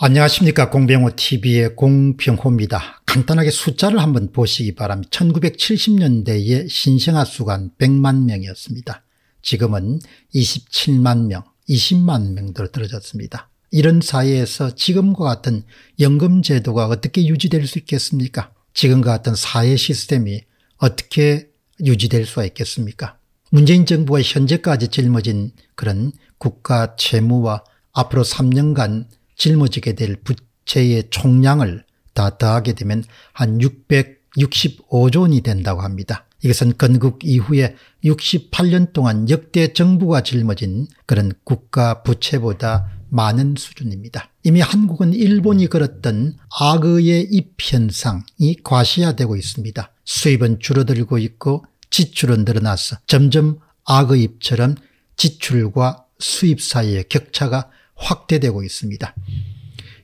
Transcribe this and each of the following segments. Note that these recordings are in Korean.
안녕하십니까 공병호TV의 공병호입니다. 간단하게 숫자를 한번 보시기 바랍니다. 1970년대에 신생아 수가 100만 명이었습니다. 지금은 27만 명, 20만 명으로 떨어졌습니다. 이런 사회에서 지금과 같은 연금 제도가 어떻게 유지될 수 있겠습니까? 지금과 같은 사회 시스템이 어떻게 유지될 수 있겠습니까? 문재인 정부가 현재까지 짊어진 그런 국가 채무와 앞으로 3년간 짊어지게 될 부채의 총량을 다 더하게 되면 한 665조 원이 된다고 합니다. 이것은 건국 이후에 68년 동안 역대 정부가 짊어진 그런 국가 부채보다 많은 수준입니다. 이미 한국은 일본이 걸었던 악의 입현상이 과시화되고 있습니다. 수입은 줄어들고 있고 지출은 늘어나서 점점 악의 입처럼 지출과 수입 사이의 격차가 확대되고 있습니다.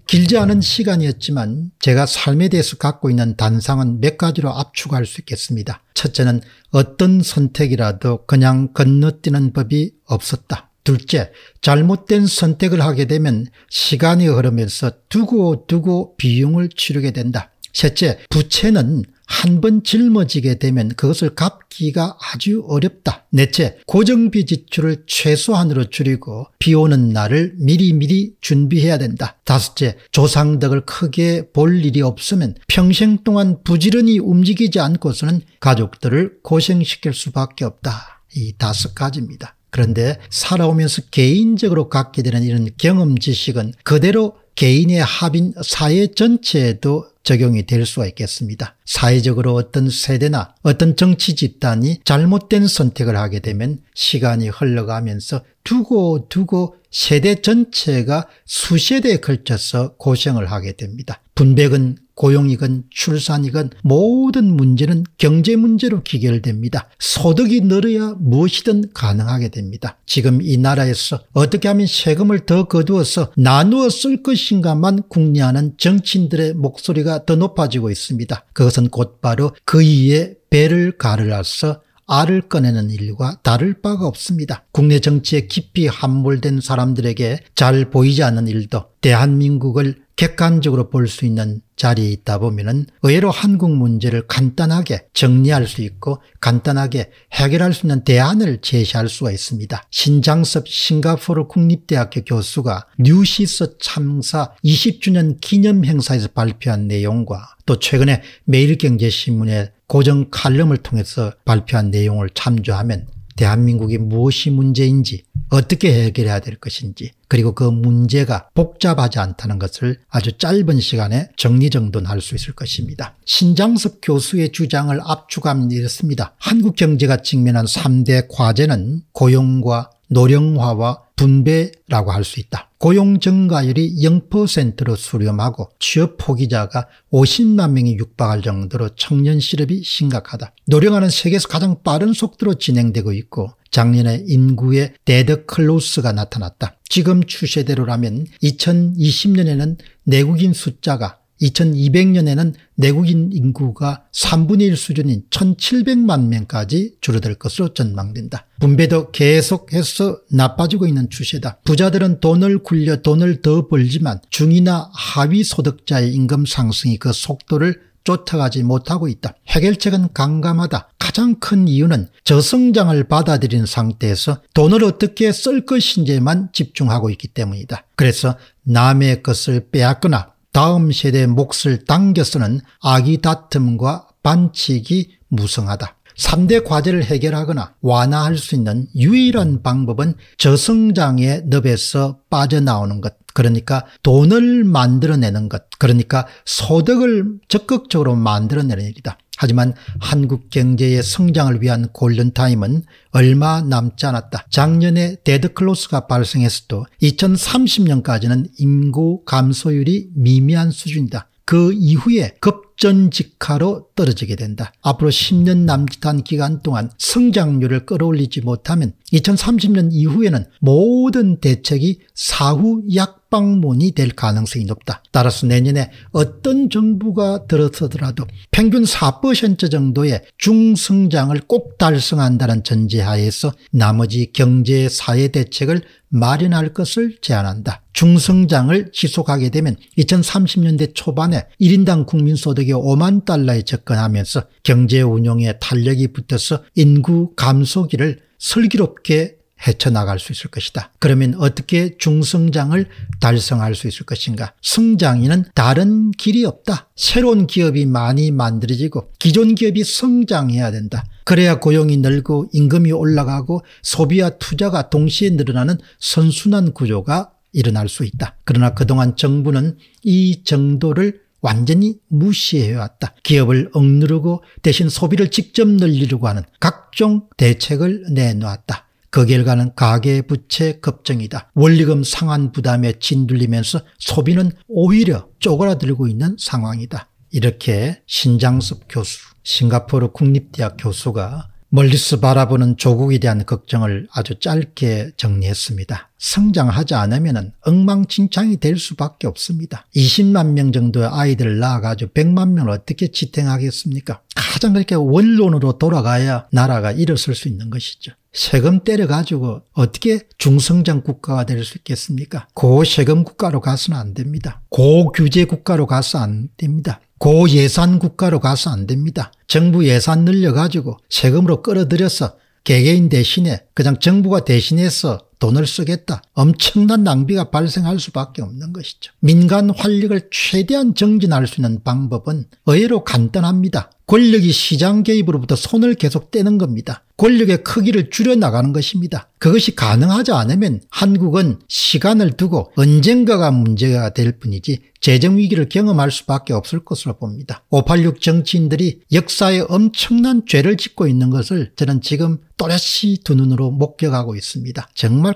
길지 않은 시간이었지만 제가 삶에 대해서 갖고 있는 단상은 몇 가지로 압축할 수 있겠습니다. 첫째는 어떤 선택이라도 그냥 건너뛰는 법이 없었다. 둘째, 잘못된 선택을 하게 되면 시간이 흐르면서 두고두고 두고 비용을 치르게 된다. 셋째, 부채는 한번 짊어지게 되면 그것을 갚기가 아주 어렵다. 넷째, 고정비 지출을 최소한으로 줄이고 비 오는 날을 미리미리 준비해야 된다. 다섯째, 조상덕을 크게 볼 일이 없으면 평생 동안 부지런히 움직이지 않고서는 가족들을 고생시킬 수밖에 없다. 이 다섯 가지입니다. 그런데 살아오면서 개인적으로 갖게 되는 이런 경험 지식은 그대로 개인의 합인 사회 전체에도 적용이 될 수가 있겠습니다. 사회적으로 어떤 세대나 어떤 정치 집단이 잘못된 선택을 하게 되면 시간이 흘러가면서 두고 두고 세대 전체가 수세대에 걸쳐서 고생을 하게 됩니다. 분백은 고용이건 출산이건 모든 문제는 경제 문제로 귀결됩니다. 소득이 늘어야 무엇이든 가능하게 됩니다. 지금 이 나라에서 어떻게 하면 세금을 더 거두어서 나누어 쓸 것인가만 궁리하는 정치인들의 목소리가 더 높아지고 있습니다. 그것은 곧바로 그이에 배를 가르라서 알을 꺼내는 일과 다를 바가 없습니다. 국내 정치에 깊이 함몰된 사람들에게 잘 보이지 않는 일도 대한민국을 객관적으로 볼 수 있는 자리에 있다 보면은 의외로 한국 문제를 간단하게 정리할 수 있고 간단하게 해결할 수 있는 대안을 제시할 수가 있습니다. 신장섭 싱가포르 국립대학교 교수가 뉴시스 참사 20주년 기념 행사에서 발표한 내용과 또 최근에 매일경제신문의 고정 칼럼을 통해서 발표한 내용을 참조하면 대한민국이 무엇이 문제인지 어떻게 해결해야 될 것인지 그리고 그 문제가 복잡하지 않다는 것을 아주 짧은 시간에 정리정돈할 수 있을 것입니다. 신장섭 교수의 주장을 압축하면 이렇습니다. 한국 경제가 직면한 3대 과제는 고용과 노령화와 분배라고 할 수 있다. 고용 증가율이 0%로 수렴하고 취업 포기자가 50만 명이 육박할 정도로 청년 실업이 심각하다. 노령화는 세계에서 가장 빠른 속도로 진행되고 있고 작년에 인구의 데드 클로스가 나타났다. 지금 추세대로라면 2020년에는 내국인 숫자가 2200년에는 내국인 인구가 3분의 1 수준인 1700만 명까지 줄어들 것으로 전망된다. 분배도 계속해서 나빠지고 있는 추세다. 부자들은 돈을 굴려 돈을 더 벌지만 중이나 하위 소득자의 임금 상승이 그 속도를 쫓아가지 못하고 있다. 해결책은 강감하다. 가장 큰 이유는 저성장을 받아들인 상태에서 돈을 어떻게 쓸 것인지만 에 집중하고 있기 때문이다. 그래서 남의 것을 빼앗거나 다음 세대 의 몫을 당겨 쓰는 악의 다툼과 반칙이 무성하다. 3대 과제를 해결하거나 완화할 수 있는 유일한 방법은 저성장의 늪에서 빠져나오는 것. 그러니까 돈을 만들어내는 것. 그러니까 소득을 적극적으로 만들어내는 일이다. 하지만 한국 경제의 성장을 위한 골든타임은 얼마 남지 않았다. 작년에 데드클로스가 발생했어도 2030년까지는 인구 감소율이 미미한 수준이다. 그 이후에 급 역전직하로 떨어지게 된다. 앞으로 10년 남짓한 기간 동안 성장률을 끌어올리지 못하면 2030년 이후에는 모든 대책이 사후 약방문이 될 가능성이 높다. 따라서 내년에 어떤 정부가 들어서더라도 평균 4% 정도의 중성장을 꼭 달성한다는 전제하에서 나머지 경제 사회 대책을 마련할 것을 제안한다. 중성장을 지속하게 되면 2030년대 초반에 1인당 국민소득 소득이 5만 달러에 접근하면서 경제 운용에 탄력이 붙어서 인구 감소기를 슬기롭게 헤쳐나갈 수 있을 것이다. 그러면 어떻게 중성장을 달성할 수 있을 것인가? 성장에는 다른 길이 없다. 새로운 기업이 많이 만들어지고 기존 기업이 성장해야 된다. 그래야 고용이 늘고 임금이 올라가고 소비와 투자가 동시에 늘어나는 선순환 구조가 일어날 수 있다. 그러나 그동안 정부는 이 정도를 완전히 무시해왔다. 기업을 억누르고 대신 소비를 직접 늘리려고 하는 각종 대책을 내놓았다. 그 결과는 가계부채 급증이다. 원리금 상환 부담에 진둘리면서 소비는 오히려 쪼그라들고 있는 상황이다. 이렇게 신장섭 교수, 싱가포르 국립대학 교수가 멀리서 바라보는 조국에 대한 걱정을 아주 짧게 정리했습니다. 성장하지 않으면 엉망진창이 될 수밖에 없습니다. 20만 명 정도의 아이들을 낳아가지고 100만 명을 어떻게 지탱하겠습니까? 가장 그렇게 원론으로 돌아가야 나라가 일어설 수 있는 것이죠. 세금 때려가지고 어떻게 중성장 국가가 될 수 있겠습니까? 고세금 국가로 가서는 안 됩니다. 고규제 국가로 가서 안 됩니다. 고예산 국가로 가서 안 됩니다. 정부 예산 늘려가지고 세금으로 끌어들여서 개개인 대신에 그냥 정부가 대신해서 돈을 쓰겠다. 엄청난 낭비가 발생할 수밖에 없는 것이죠. 민간 활력을 최대한 정진할 수 있는 방법은 의외로 간단합니다. 권력이 시장 개입으로부터 손을 계속 떼는 겁니다. 권력의 크기를 줄여나가는 것입니다. 그것이 가능하지 않으면 한국은 시간을 두고 언젠가가 문제가 될 뿐이지 재정위기를 경험할 수밖에 없을 것으로 봅니다. 586 정치인들이 역사에 엄청난 죄를 짓고 있는 것을 저는 지금 또렷이 두 눈으로 목격하고 있습니다. 정말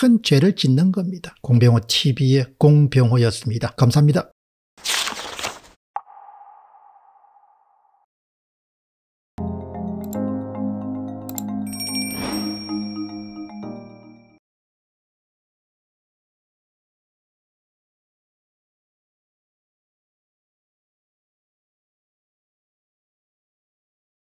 큰 죄를 짓는 겁니다. 공병호 TV의 공병호였습니다. 감사합니다.